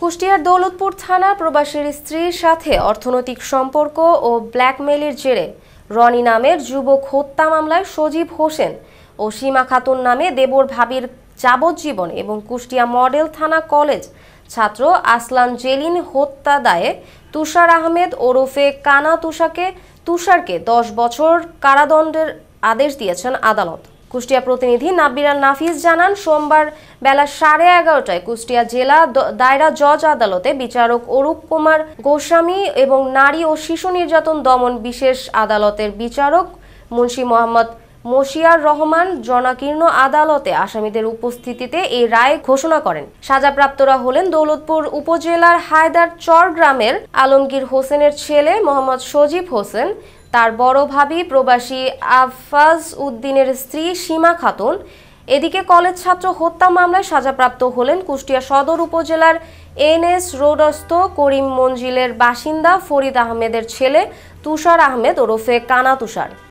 কুষ্টিয়ার দৌলতপুর থানা প্রবাসীর স্ত্রীর সাথে অর্থনৈতিক সম্পর্ক ও ব্ল্যাকমেলের জেরে রনি নামের যুবক হত্যা মামলায় সজীব হোসেন ও সীমা খাতুন নামে দেবর ভাবির যাবজ্জীবন এবং কুষ্টিয়া মডেল থানা কলেজ ছাত্র আসলান জেলিন হত্যা দায়ে তুষার আহমেদ ওরফে কানা তুষাকে তুষারকে দশ বছর কারাদণ্ডের আদেশ দিয়েছেন আদালত কুষ্টিয়া প্রতিনিধি নাব্বিরাল নাফিস জানান সোমবার বেলা সাড়ে এগারোটায় কুষ্টিয়া জেলা দায়রা জজ আদালতে বিচারক অরূপ কুমার গোস্বামী এবং নারী ও শিশু নির্যাতন দমন বিশেষ আদালতের বিচারক মুন্সী মোহাম্মদ মশিয়ার রহমান জনাকীর্ণ আদালতে আসামিদের উপস্থিতিতে এই রায় ঘোষণা করেন সাজাপ্রাপ্তরা হলেন দৌলতপুর উপজেলার হায়দার চর গ্রামের আলমগীর হোসেনের ছেলে মোহাম্মদ সজীব হোসেন তার বড় ভাবি প্রবাসী আফাজ উদ্দিনের স্ত্রী সীমা খাতুন এদিকে কলেজ ছাত্র হত্যা মামলায় সাজাপ্রাপ্ত হলেন কুষ্টিয়া সদর উপজেলার এনএস রোডস্থ করিম মঞ্জিলের বাসিন্দা ফরিদ আহমেদের ছেলে তুষার আহমেদ ওরফে কানা তুষার